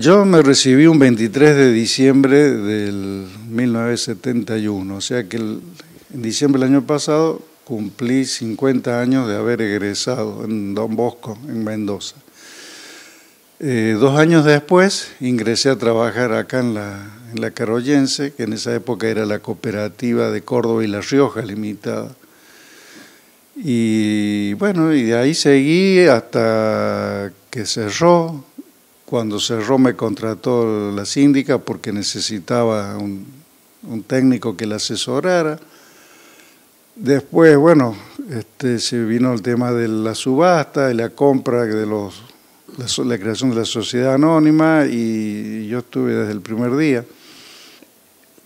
Yo me recibí un 23 de diciembre del 1971, o sea que en diciembre del año pasado cumplí 50 años de haber egresado en Don Bosco, en Mendoza. Eh, dos años después ingresé a trabajar acá en la, en la que en esa época era la cooperativa de Córdoba y La Rioja limitada. Y bueno, y de ahí seguí hasta que cerró cuando cerró me contrató la síndica porque necesitaba un, técnico que la asesorara. Después, bueno, este, se vino el tema de la subasta y la compra de los, la, creación de la sociedad anónima y yo estuve desde el primer día.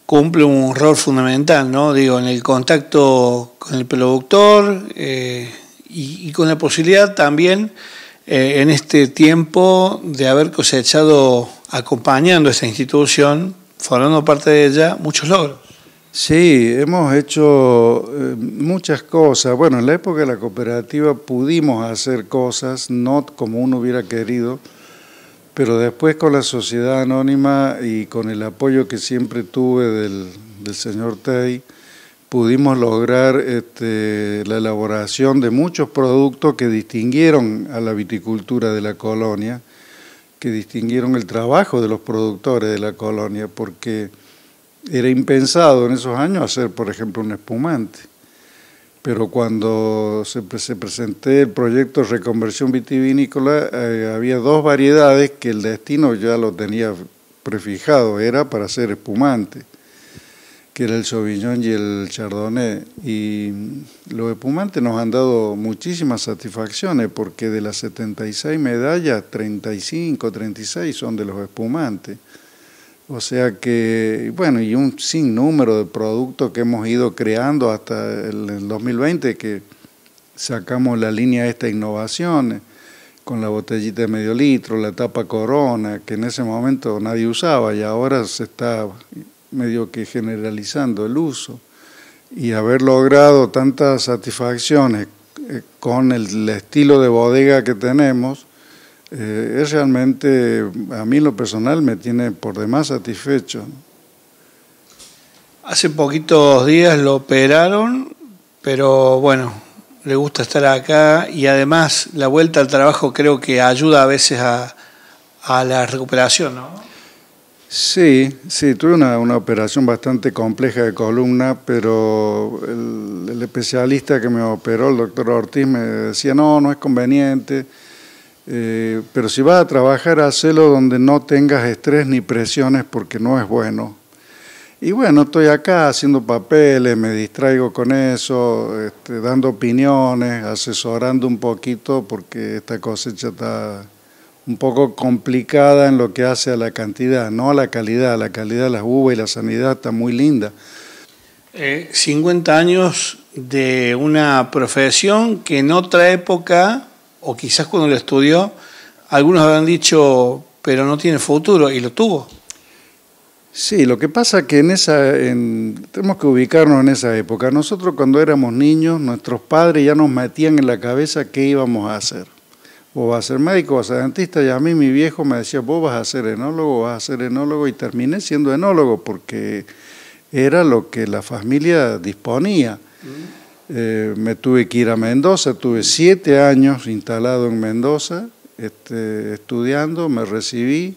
Cumple un rol fundamental, ¿no? Digo, en el contacto con el productor eh, y, con la posibilidad también eh, en este tiempo de haber cosechado acompañando a esta institución, formando parte de ella, muchos logros. Sí, hemos hecho eh, muchas cosas. Bueno, en la época de la cooperativa pudimos hacer cosas, no como uno hubiera querido, pero después con la sociedad anónima y con el apoyo que siempre tuve del, señor Tei, pudimos lograr este, la elaboración de muchos productos que distinguieron a la viticultura de la colonia, que distinguieron el trabajo de los productores de la colonia, porque era impensado en esos años hacer, por ejemplo, un espumante. Pero cuando se, presentó el proyecto de reconversión vitivinícola, eh, había dos variedades que el destino ya lo tenía prefijado, era para hacer espumante que era el Sauvignon y el Chardonnay. Y los espumantes nos han dado muchísimas satisfacciones porque de las 76 medallas, 35, 36 son de los espumantes. O sea que, bueno, y un sinnúmero de productos que hemos ido creando hasta el 2020 que sacamos la línea de esta innovación con la botellita de medio litro, la tapa corona, que en ese momento nadie usaba y ahora se está medio que generalizando el uso y haber logrado tantas satisfacciones eh, con el, estilo de bodega que tenemos, eh, es realmente, a mí lo personal me tiene por demás satisfecho. Hace poquitos días lo operaron, pero bueno, le gusta estar acá y además la vuelta al trabajo creo que ayuda a veces a, a la recuperación, ¿no? Sí, sí, tuve una, operación bastante compleja de columna, pero el, especialista que me operó, el doctor Ortiz, me decía, no, no es conveniente, eh, pero si vas a trabajar, hacelo donde no tengas estrés ni presiones porque no es bueno. Y bueno, estoy acá haciendo papeles, me distraigo con eso, este, dando opiniones, asesorando un poquito porque esta cosecha está un poco complicada en lo que hace a la cantidad, no a la calidad. La calidad de las uvas y la sanidad está muy linda. 50 eh, años de una profesión que en otra época, o quizás cuando lo estudió, algunos habrán dicho, pero no tiene futuro, y lo tuvo. Sí, lo que pasa es que en esa, tenemos que ubicarnos en esa época. Nosotros cuando éramos niños, nuestros padres ya nos metían en la cabeza qué íbamos a hacer o vas a ser médico, o vas a ser dentista. Y a mí mi viejo me decía, vos vas a ser enólogo, vas a ser enólogo, y terminé siendo enólogo porque era lo que la familia disponía. Mm. Eh, me tuve que ir a Mendoza, tuve siete años instalado en Mendoza, este, estudiando, me recibí,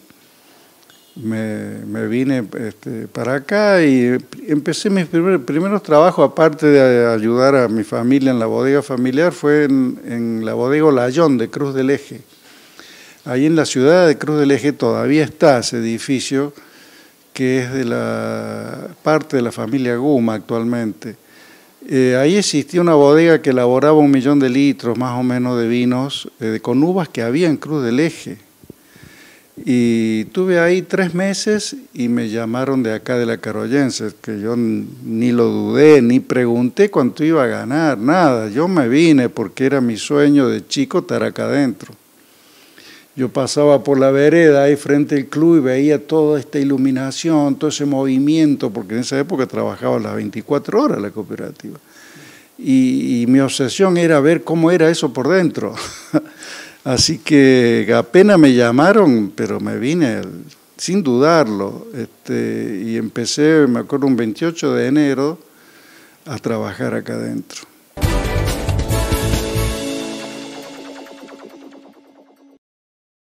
me, vine este, para acá y empecé mis primeros trabajos, aparte de ayudar a mi familia en la bodega familiar, fue en, la bodega Olayón de Cruz del Eje. Ahí en la ciudad de Cruz del Eje todavía está ese edificio que es de la parte de la familia Guma actualmente. Eh, ahí existía una bodega que elaboraba un millón de litros más o menos de vinos eh, con uvas que había en Cruz del Eje. Y tuve ahí tres meses y me llamaron de acá de la Caroyense, que yo ni lo dudé, ni pregunté cuánto iba a ganar, nada. Yo me vine porque era mi sueño de chico estar acá adentro. Yo pasaba por la vereda ahí frente al club y veía toda esta iluminación, todo ese movimiento, porque en esa época trabajaba las 24 horas la cooperativa. y mi obsesión era ver cómo era eso por dentro. Así que apenas me llamaron, pero me vine sin dudarlo. Este, y empecé, me acuerdo, un 28 de enero a trabajar acá adentro.